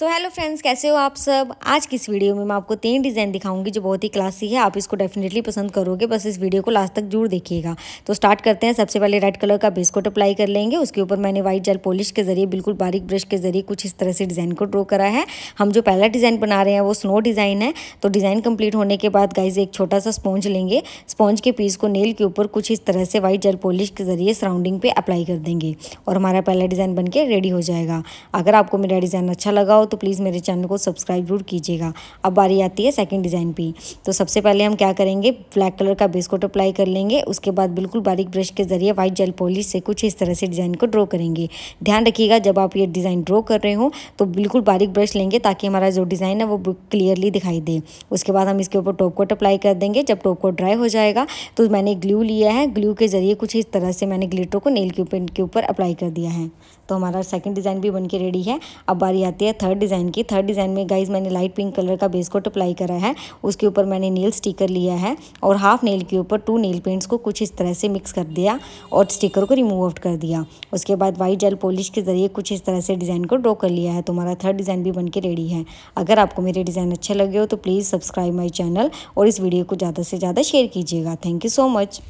so hello friends कैसे हो आप सब आज की इस वीडियो में मैं आपको तीन डिज़ाइन दिखाऊंगी जो बहुत ही क्लासी है आप इसको डेफिनेटली पसंद करोगे बस इस वीडियो को लास्ट तक जरूर देखिएगा तो स्टार्ट करते हैं सबसे पहले रेड कलर का बिस्कुट अप्लाई कर लेंगे उसके ऊपर मैंने व्हाइट जेल पॉलिश के जरिए बिल्कुल बारीक ब्रश के जरिए कुछ इस तरह से डिज़ाइन को ड्रॉ करा है हम जो पहला डिज़ाइन बना रहे हैं वो स्नो डिज़ाइन है तो डिज़ाइन कम्प्लीट होने के बाद गाइज एक छोटा सा स्पॉन्ज लेंगे स्पॉन्ज के पीस को नेल के ऊपर कुछ इस तरह से व्हाइट जेल पॉलिश के जरिए सराउंडिंग पर अप्लाई कर देंगे और हमारा पहला डिज़ाइन बन रेडी हो जाएगा अगर आपको मेरा डिज़ाइन अच्छा लगा हो तो प्लीज़ मेरे चैनल को सब्सक्राइब जरूर कीजिएगा अब बारी आती है सेकेंड डिज़ाइन पर तो सबसे पहले हम क्या करेंगे ब्लैक कलर का बेस कोट अप्लाई कर लेंगे उसके बाद बिल्कुल बारीक ब्रश के ज़रिए व्हाइट जेल पॉलिश से कुछ इस तरह से डिज़ाइन को ड्रॉ करेंगे ध्यान रखिएगा जब आप ये डिज़ाइन ड्रॉ कर रहे हो तो बिल्कुल बारीक ब्रश लेंगे ताकि हमारा जो डिज़ाइन है वो क्लियरली दिखाई दे उसके बाद हम इसके ऊपर टॉप कोट अप्लाई कर देंगे जब टॉप कोट ड्राई हो जाएगा तो मैंने ग्लू लिया है ग्लू के ज़रिए कुछ इस तरह से मैंने ग्लिटर को नेल के ऊपर अप्लाई कर दिया है तो हमारा सेकेंड डिज़ाइन भी बन रेडी है अब बारी आती है थर्ड थर्ड डिज़ाइन की थर्ड डिज़ाइन में गाइज मैंने लाइट पिंक कलर का बेस कोट अप्लाई करा है उसके ऊपर मैंने नील स्टिकर लिया है और हाफ नेल के ऊपर टू नेल पेंट्स को कुछ इस तरह से मिक्स कर दिया और स्टिकर को रिमूव आउट कर दिया उसके बाद वाइट जेल पॉलिश के ज़रिए कुछ इस तरह से डिज़ाइन को ड्रॉ कर लिया है तुम्हारा थर्ड डिज़ाइन भी बन रेडी है अगर आपको मेरे डिज़ाइन अच्छे लगे हो तो प्लीज़ सब्सक्राइब माई चैनल और इस वीडियो को ज़्यादा से ज़्यादा शेयर कीजिएगा थैंक यू सो मच